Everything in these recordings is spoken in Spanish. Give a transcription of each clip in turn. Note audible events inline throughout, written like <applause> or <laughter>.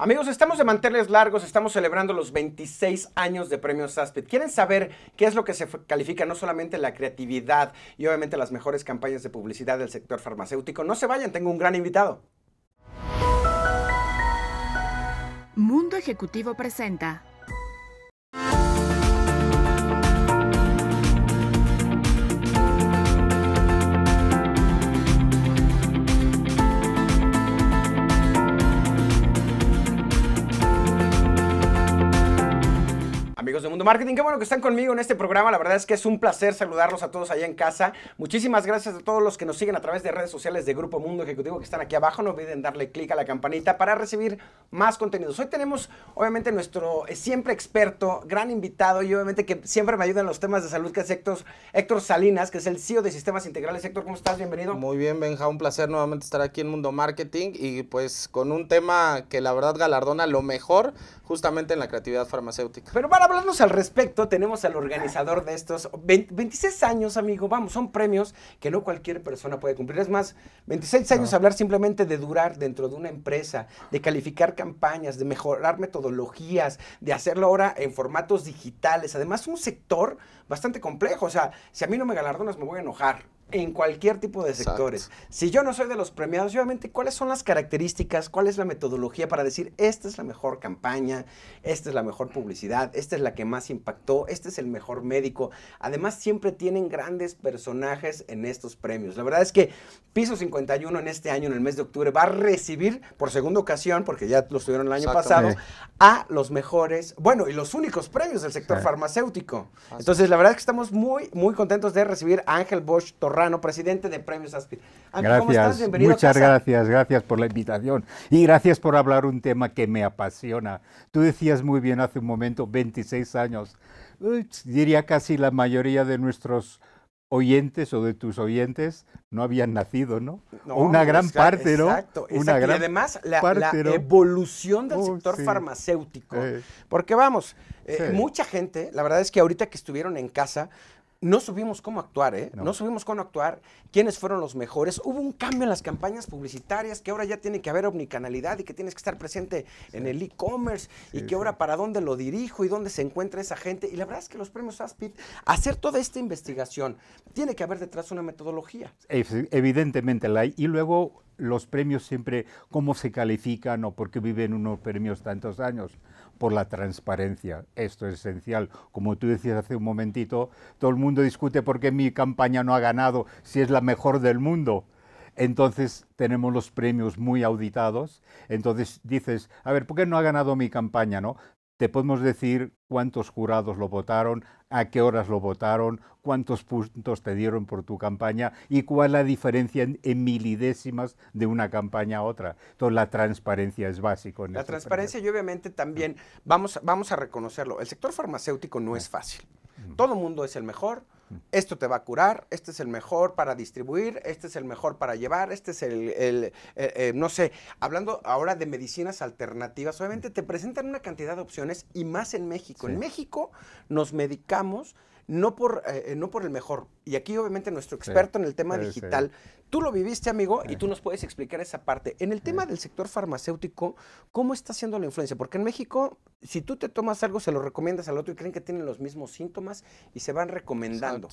Amigos, estamos de manteles largos, estamos celebrando los 26 años de Premios Aspid. ¿Quieren saber qué es lo que se califica? No solamente la creatividad y obviamente las mejores campañas de publicidad del sector farmacéutico. No se vayan, tengo un gran invitado. Mundo Ejecutivo presenta de Mundo Marketing. Qué bueno que están conmigo en este programa. La verdad es que es un placer saludarlos a todos allá en casa. Muchísimas gracias a todos los que nos siguen a través de redes sociales de Grupo Mundo Ejecutivo que están aquí abajo. No olviden darle clic a la campanita para recibir más contenidos. Hoy tenemos, obviamente, nuestro eh, siempre experto, gran invitado y obviamente que siempre me ayuda en los temas de salud, que es Héctor, Héctor Salinas, que es el CEO de Sistemas Integrales. Héctor, ¿cómo estás? Bienvenido. Muy bien, Benja. Un placer nuevamente estar aquí en Mundo Marketing y pues con un tema que la verdad galardona lo mejor justamente en la creatividad farmacéutica. Pero para hablar al respecto, tenemos al organizador de estos 26 años, amigo. Vamos, son premios que no cualquier persona puede cumplir. Es más, 26 años hablar simplemente de durar dentro de una empresa, de calificar campañas, de mejorar metodologías, de hacerlo ahora en formatos digitales. Además, un sector bastante complejo. O sea, si a mí no me galardonas, me voy a enojar en cualquier tipo de sectores. Si yo no soy de los premiados, obviamente, ¿cuáles son las características? ¿Cuál es la metodología para decir, esta es la mejor campaña, esta es la mejor publicidad, esta es la que más impactó, este es el mejor médico? Además, siempre tienen grandes personajes en estos premios. La verdad es que Piso 51 en este año, en el mes de octubre, va a recibir por segunda ocasión, porque ya lo estuvieron el año pasado, a los mejores, bueno, y los únicos premios del sector farmacéutico. Entonces, la verdad es que estamos muy, muy contentos de recibir a Ángel Bosch Torres presidente de Premios Aspir. gracias, muchas gracias, gracias por la invitación y gracias por hablar un tema que me apasiona. Tú decías muy bien hace un momento, 26 años, diría casi la mayoría de nuestros oyentes o de tus oyentes no habían nacido, ¿no? una gran parte, ¿no? Exacto, una Gran y además la, la evolución del sector farmacéutico. Porque vamos, eh, mucha gente, la verdad es que ahorita que estuvieron en casa, no supimos cómo actuar, ¿eh? No. subimos supimos cómo actuar, quiénes fueron los mejores. Hubo un cambio en las campañas publicitarias, que ahora ya tiene que haber omnicanalidad y que tienes que estar presente en el e-commerce y que ahora para dónde lo dirijo y dónde se encuentra esa gente. Y la verdad es que los premios ASPIT, hacer toda esta investigación, tiene que haber detrás una metodología. Evidentemente la hay. Y luego los premios siempre, cómo se califican o por qué viven unos premios tantos años por la transparencia. Esto es esencial. Como tú decías hace un momentito, todo el mundo discute por qué mi campaña no ha ganado, si es la mejor del mundo. Entonces tenemos los premios muy auditados. Entonces dices, a ver, ¿por qué no ha ganado mi campaña? ¿no? te podemos decir cuántos jurados lo votaron, a qué horas lo votaron, cuántos puntos te dieron por tu campaña y cuál es la diferencia en, milidécimas de una campaña a otra. Entonces la transparencia es básico. En la transparencia y obviamente también vamos, vamos a reconocerlo. El sector farmacéutico no es fácil. Mm. Todo mundo es el mejor, esto te va a curar, este es el mejor para distribuir, este es el mejor para llevar, este es el, eh, eh, no sé, hablando ahora de medicinas alternativas, obviamente te presentan una cantidad de opciones y más en México. En México nos medicamos no por, eh, no por el mejor. Y aquí obviamente nuestro experto en el tema digital, tú lo viviste amigo y tú nos puedes explicar esa parte. En el tema del sector farmacéutico, ¿cómo está haciendo la influencia? Porque en México, si tú te tomas algo, se lo recomiendas al otro y creen que tienen los mismos síntomas y se van recomendando.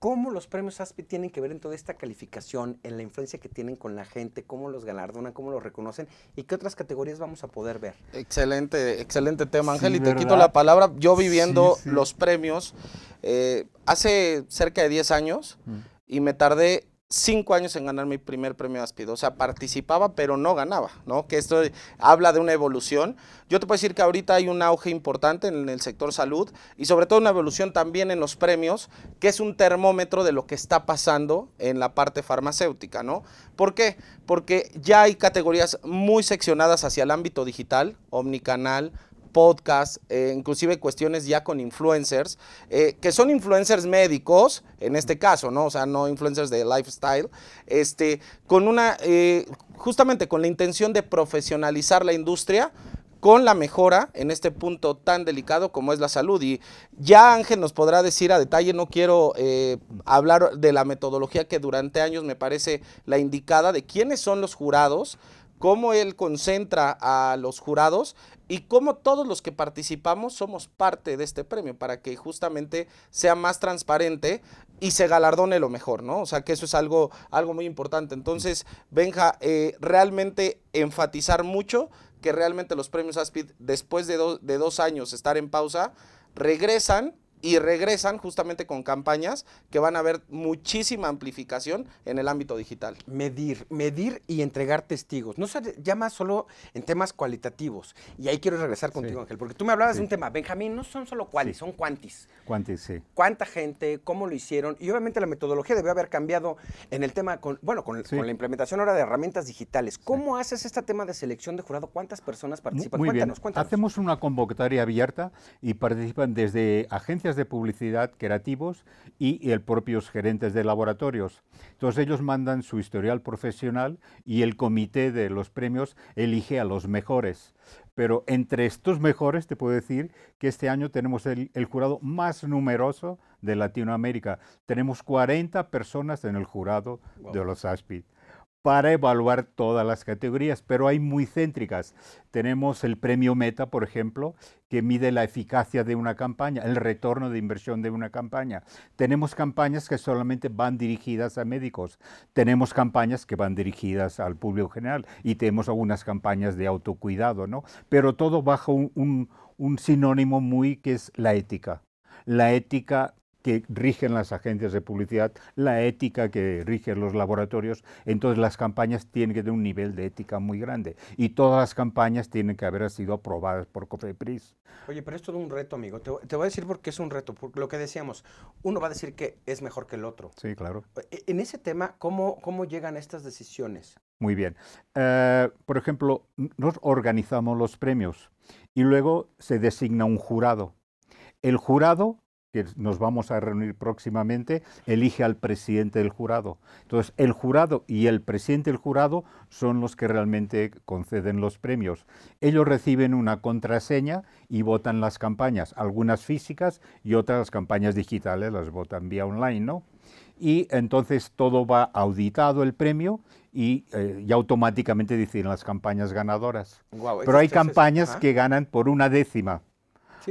¿Cómo los premios ASPI tienen que ver en toda esta calificación, en la influencia que tienen con la gente, cómo los galardonan, cómo los reconocen y qué otras categorías vamos a poder ver? Excelente, excelente tema, Ángel. y te quito la palabra. Yo viviendo los premios eh, hace cerca de 10 años mm. y me tardé cinco años en ganar mi primer premio Aspido. O sea, participaba, pero no ganaba, ¿no? Que esto habla de una evolución. Yo te puedo decir que ahorita hay un auge importante en el sector salud y sobre todo una evolución también en los premios, que es un termómetro de lo que está pasando en la parte farmacéutica, ¿no? ¿Por qué? Porque ya hay categorías muy seccionadas hacia el ámbito digital, omnicanal, podcast, eh, inclusive cuestiones ya con influencers, eh, que son influencers médicos, en este caso, ¿no? O sea, no influencers de lifestyle, este, con una, eh, justamente con la intención de profesionalizar la industria con la mejora en este punto tan delicado como es la salud. Y ya Ángel nos podrá decir a detalle, no quiero hablar de la metodología que durante años me parece la indicada, de quiénes son los jurados cómo él concentra a los jurados y cómo todos los que participamos somos parte de este premio para que justamente sea más transparente y se galardone lo mejor, ¿no? O sea, que eso es algo, algo muy importante. Entonces, Benja, eh, realmente enfatizar mucho que realmente los premios ASPID, después de, de dos años estar en pausa, regresan y regresan justamente con campañas que van a ver muchísima amplificación en el ámbito digital. Medir, medir y entregar testigos. No se llama solo en temas cualitativos. Y ahí quiero regresar contigo, Ángel, porque tú me hablabas de un tema, Benjamín, no son solo cuáles, son cuantis. Cuantis, sí. ¿Cuánta gente? ¿Cómo lo hicieron? Y obviamente la metodología debe haber cambiado en el tema, con, bueno, con, la implementación ahora de herramientas digitales. ¿Cómo haces este tema de selección de jurado? ¿Cuántas personas participan? Muy, bien. Hacemos una convocatoria abierta y participan desde agencias de publicidad creativos y, el propios gerentes de laboratorios. todos ellos mandan su historial profesional y el comité de los premios elige a los mejores. Pero entre estos mejores te puedo decir que este año tenemos el, jurado más numeroso de Latinoamérica. Tenemos 40 personas en el jurado de los ASPID para evaluar todas las categorías, pero hay muy céntricas. Tenemos el premio Meta, por ejemplo, que mide la eficacia de una campaña, el retorno de inversión de una campaña. Tenemos campañas que solamente van dirigidas a médicos, tenemos campañas que van dirigidas al público general y tenemos algunas campañas de autocuidado, ¿no? Pero todo bajo un, sinónimo muy que es la ética. La ética que rigen las agencias de publicidad, la ética que rigen los laboratorios, entonces las campañas tienen que tener un nivel de ética muy grande y todas las campañas tienen que haber sido aprobadas por COFEPRIS. Oye, pero esto es un reto, amigo. Te, voy a decir por qué es un reto, lo que decíamos, uno va a decir que es mejor que el otro. Sí, claro. E, en ese tema, ¿cómo, cómo llegan estas decisiones? Muy bien. Eh, por ejemplo, nos organizamos los premios y luego se designa un jurado. El jurado que nos vamos a reunir próximamente, elige al presidente del jurado. Entonces, el jurado y el presidente del jurado son los que realmente conceden los premios. Ellos reciben una contraseña y votan las campañas, algunas físicas y otras las campañas digitales, las votan vía online, ¿no? Y entonces todo va auditado el premio y, eh, automáticamente deciden las campañas ganadoras. Pero hay campañas que ganan por una décima.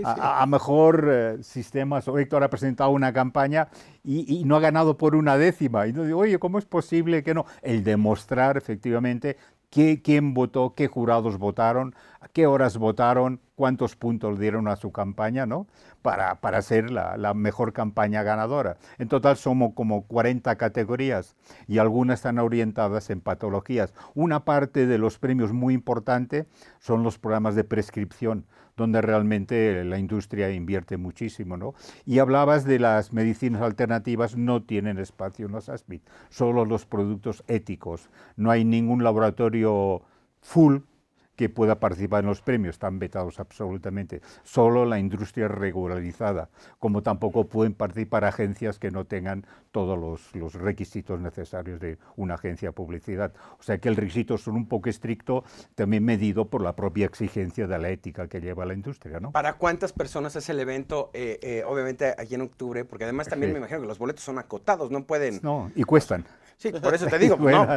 A, mejor sistema, eh, sistemas. Héctor ha presentado una campaña y, no ha ganado por una décima. Y no digo, oye, ¿cómo es posible que no? El demostrar efectivamente quién votó, qué jurados votaron, a qué horas votaron, cuántos puntos dieron a su campaña, ¿no? Para, para la, mejor campaña ganadora. En total somos como 40 categorías y algunas están orientadas en patologías. Una parte de los premios muy importante son los programas de prescripción, donde realmente la industria invierte muchísimo, ¿no? Y hablabas de las medicinas alternativas, no tienen espacio en los ASPIT, solo los productos éticos. No hay ningún laboratorio full que pueda participar en los premios, están vetados absolutamente. Solo la industria regularizada, como tampoco pueden participar agencias que no tengan todos los, requisitos necesarios de una agencia de publicidad. O sea que el requisito es un poco estricto, también medido por la propia exigencia de la ética que lleva la industria. ¿no? ¿Para cuántas personas es el evento? Eh, eh, obviamente aquí en octubre, porque además también me imagino que los boletos son acotados, no pueden... No, y cuestan. Sí, por eso te digo, <laughs> no,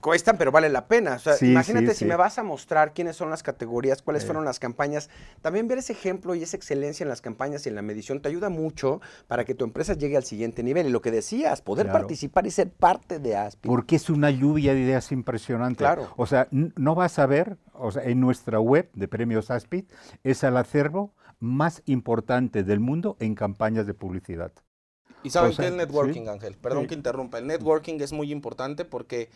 cuestan, pero vale la pena. imagínate si me vas a mostrar que quiénes son las categorías, cuáles fueron las campañas. También ver ese ejemplo y esa excelencia en las campañas y en la medición te ayuda mucho para que tu empresa llegue al siguiente nivel. Y lo que decías, poder participar y ser parte de ASPIT. Porque es una lluvia de ideas impresionante. Claro. O sea, no vas a ver, o sea, en nuestra web de premios ASPIT, es el acervo más importante del mundo en campañas de publicidad. ¿Y saben el networking, Ángel? Perdón que interrumpa. El networking es muy importante porque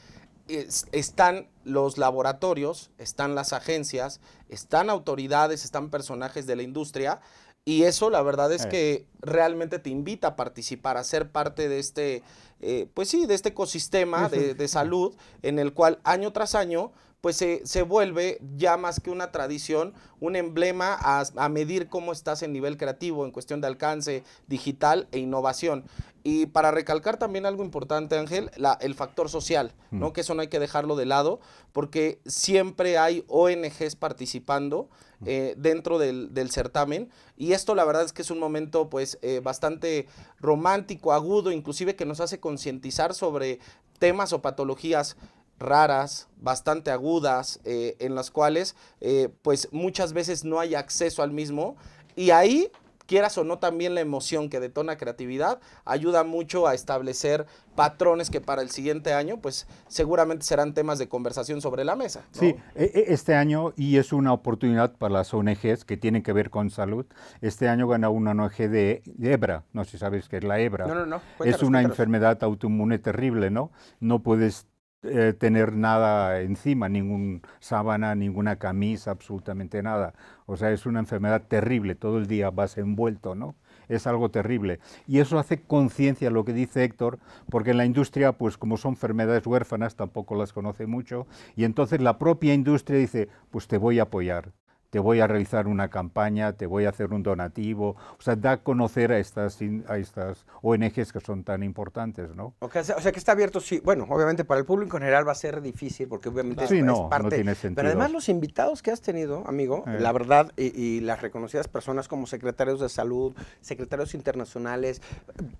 están los laboratorios, están las agencias, están autoridades, están personajes de la industria y eso la verdad es eh. que realmente te invita a participar, a ser parte de este, eh, pues sí, de este ecosistema de, salud en el cual año tras año pues se, vuelve ya más que una tradición, un emblema a, medir cómo estás en nivel creativo, en cuestión de alcance digital e innovación. Y para recalcar también algo importante, Ángel, el factor social, ¿no? Mm. que eso no hay que dejarlo de lado, porque siempre hay ONGs participando mm. eh, dentro del, certamen. Y esto la verdad es que es un momento pues eh, bastante romántico, agudo, inclusive que nos hace concientizar sobre temas o patologías raras, bastante agudas, eh, en las cuales eh, pues muchas veces no hay acceso al mismo y ahí quieras o no también la emoción que detona creatividad ayuda mucho a establecer patrones que para el siguiente año pues seguramente serán temas de conversación sobre la mesa. Sí, e, e, este año y es una oportunidad para las ONGs que tienen que ver con salud. Este año gana una ONG de, hebra, no sé si sabes qué es la hebra. No, no, no. es una enfermedad autoinmune terrible, ¿no? No puedes eh, tener nada encima, ninguna sábana, ninguna camisa, absolutamente nada. O sea, es una enfermedad terrible, todo el día vas envuelto, ¿no? Es algo terrible. Y eso hace conciencia lo que dice Héctor, porque en la industria, pues como son enfermedades huérfanas, tampoco las conoce mucho, y entonces la propia industria dice, pues te voy a apoyar, te voy a realizar una campaña, te voy a hacer un donativo, o sea, da a conocer a estas, a estas ONGs que son tan importantes, ¿no? o sea, que está abierto, sí, bueno, obviamente para el público en general va a ser difícil, porque obviamente no, es parte... No tiene sentido. Pero además los invitados que has tenido, amigo, eh. la verdad, y, las reconocidas personas como secretarios de salud, secretarios internacionales,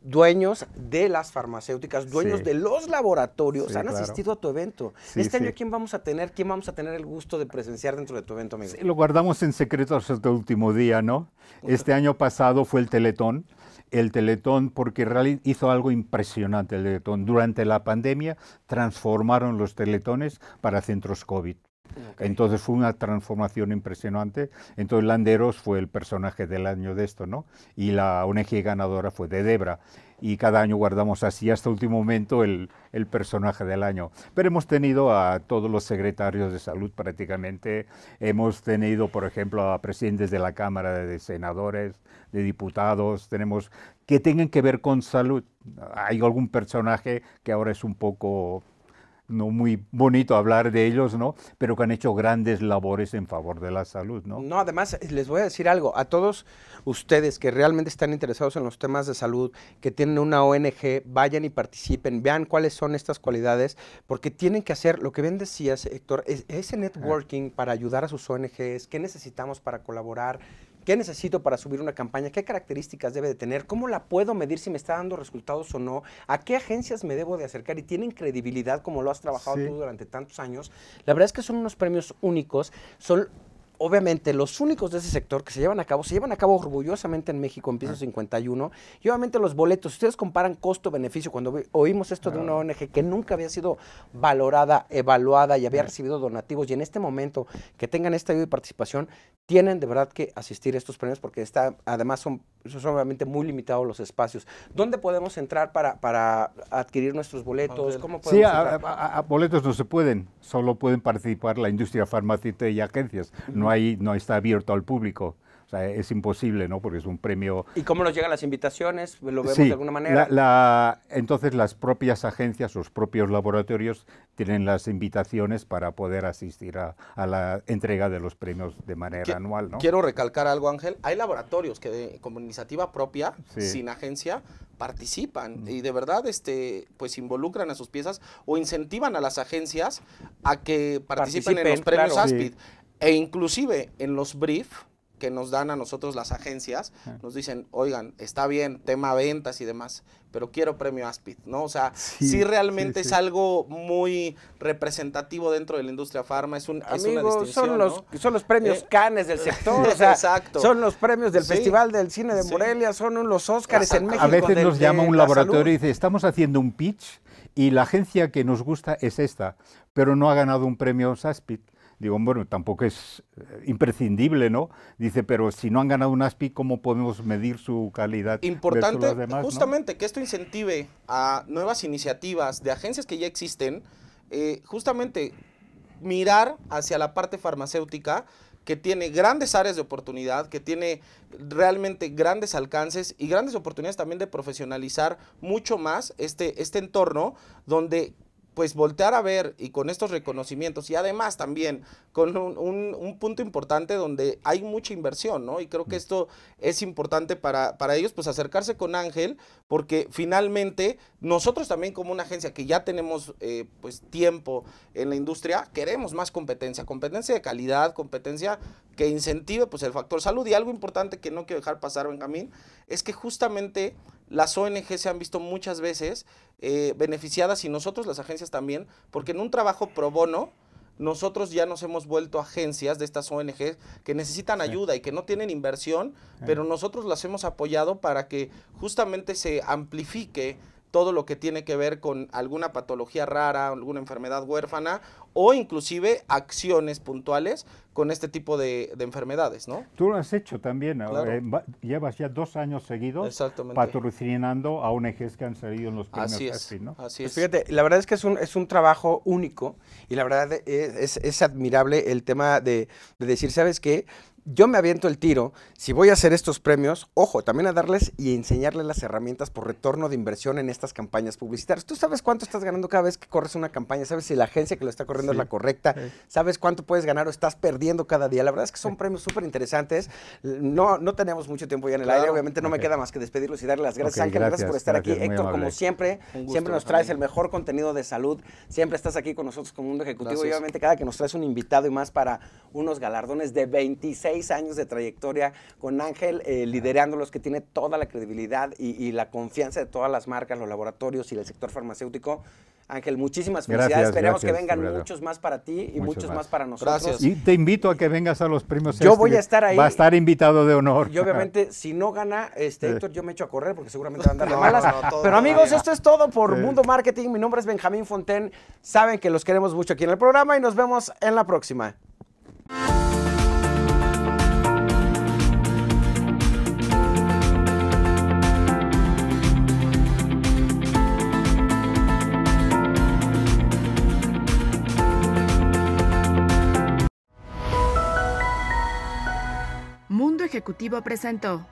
dueños de las farmacéuticas, dueños de los laboratorios, han asistido a tu evento. este año, ¿quién vamos a tener? ¿Quién vamos a tener el gusto de presenciar dentro de tu evento, amigo? lo guardamos Estamos en secreto hasta el este último día, ¿no? Este año pasado fue el Teletón. El Teletón, porque realmente hizo algo impresionante el Teletón. Durante la pandemia transformaron los Teletones para centros COVID. Entonces fue una transformación impresionante. Entonces Landeros fue el personaje del año de esto, ¿no? Y la ONG ganadora fue de Debra. Y cada año guardamos así hasta último momento el, personaje del año. Pero hemos tenido a todos los secretarios de salud prácticamente. Hemos tenido, por ejemplo, a presidentes de la Cámara de Senadores, de diputados. Tenemos que tengan que ver con salud. Hay algún personaje que ahora es un poco no muy bonito hablar de ellos, ¿no? Pero que han hecho grandes labores en favor de la salud, ¿no? No, además les voy a decir algo, a todos ustedes que realmente están interesados en los temas de salud, que tienen una ONG, vayan y participen, vean cuáles son estas cualidades, porque tienen que hacer, lo que bien decías, Héctor, ese networking para ayudar a sus ONGs, qué necesitamos para colaborar, ¿Qué necesito para subir una campaña? ¿Qué características debe de tener? ¿Cómo la puedo medir si me está dando resultados o no? ¿A qué agencias me debo de acercar? Y tienen credibilidad como lo has trabajado tú durante tantos años. La verdad es que son unos premios únicos, son obviamente los únicos de ese sector que se llevan a cabo, se llevan a cabo orgullosamente en México en piso 51. Y obviamente los boletos, si ustedes comparan costo-beneficio, cuando oímos esto de una ONG que nunca había sido valorada, evaluada y había recibido donativos, y en este momento que tengan esta ayuda y participación, tienen de verdad que asistir a estos premios porque está, además son, obviamente muy limitados los espacios. ¿Dónde podemos entrar para, adquirir nuestros boletos? sí, a, boletos no se pueden, solo pueden participar la industria farmacéutica y agencias no, no está abierto al público. es imposible, ¿no? Porque es un premio... ¿Y cómo nos llegan las invitaciones? ¿Lo vemos de alguna manera? La, entonces las propias agencias, los propios laboratorios tienen las invitaciones para poder asistir a, la entrega de los premios de manera anual, ¿no? Quiero recalcar algo, Ángel. Hay laboratorios que como iniciativa propia, sin agencia, participan mm. y de verdad este pues involucran a sus piezas o incentivan a las agencias a que participen, en los premios ASPID. E inclusive en los briefs que nos dan a nosotros las agencias, nos dicen, oigan, está bien, tema ventas y demás, pero quiero premio ASPID, ¿no? O sea, sí, realmente es algo muy representativo dentro de la industria farma, es, un, son los, son los premios eh, Canes del sector, <laughs> exacto. son los premios del Festival del Cine de Morelia, son los Óscares en México. A veces nos llama un laboratorio y dice, estamos haciendo un pitch y la agencia que nos gusta es esta, pero no ha ganado un premio ASPIT. Digo, bueno, tampoco es eh, imprescindible, ¿no? Dice, pero si no han ganado un ASPI, ¿cómo podemos medir su calidad? Importante, justamente, que esto incentive a nuevas iniciativas de agencias que ya existen, eh, justamente mirar hacia la parte farmacéutica que tiene grandes áreas de oportunidad, que tiene realmente grandes alcances y grandes oportunidades también de profesionalizar mucho más este, este entorno donde pues voltear a ver y con estos reconocimientos y además también con un, punto importante donde hay mucha inversión, ¿no? Y creo que mm. esto es importante para, para ellos, pues acercarse con Ángel, porque finalmente nosotros también como una agencia que ya tenemos eh, pues tiempo en la industria, queremos más competencia, competencia de calidad, competencia que incentive pues el factor salud. Y algo importante que no quiero dejar pasar, Benjamín, es que justamente las ONG se han visto muchas veces eh, beneficiadas y nosotros, las agencias también, porque en un trabajo pro bono, nosotros ya nos hemos vuelto agencias de estas ONG que necesitan ayuda y que no tienen inversión, pero nosotros las hemos apoyado para que justamente se amplifique todo lo que tiene que ver con alguna patología rara, alguna enfermedad huérfana o inclusive acciones puntuales con este tipo de, enfermedades, ¿no? Tú lo has hecho también, eh, llevas ya dos años seguidos patrocinando a ONGs que han salido en los premios así es, pues es. fíjate, la verdad es que es un, trabajo único y la verdad es, admirable el tema de, de decir, ¿sabes qué? yo me aviento el tiro, si voy a hacer estos premios, ojo, también a darles y enseñarles las herramientas por retorno de inversión en estas campañas publicitarias. Tú sabes cuánto estás ganando cada vez que corres una campaña, sabes si la agencia que lo está corriendo es la correcta, sabes cuánto puedes ganar o estás perdiendo cada día. La verdad es que son premios súper interesantes. No, no tenemos mucho tiempo ya en el aire, obviamente no me queda más que despedirlos y darles las gracias. gracias, por estar aquí. Héctor, como siempre, siempre nos traes el mejor contenido de salud, siempre estás aquí con nosotros como un ejecutivo y obviamente cada que nos traes un invitado y más para unos galardones de 26 años de trayectoria con Ángel, eh, liderándolos, que tiene toda la credibilidad y, la confianza de todas las marcas, los laboratorios y el sector farmacéutico. Ángel, muchísimas felicidades. Esperemos que vengan muchos más para ti y muchos, más. para nosotros. Y te invito a que vengas a los premios. Yo voy este, a estar ahí. Va a estar invitado de honor. Y obviamente, si no gana este, Héctor, yo me echo a correr porque seguramente van a andar <laughs> de malas. Pero amigos, esto es todo por Mundo Marketing. Mi nombre es Benjamín Fonten. Saben que los queremos mucho aquí en el programa y nos vemos en la próxima. Ejecutivo presentó.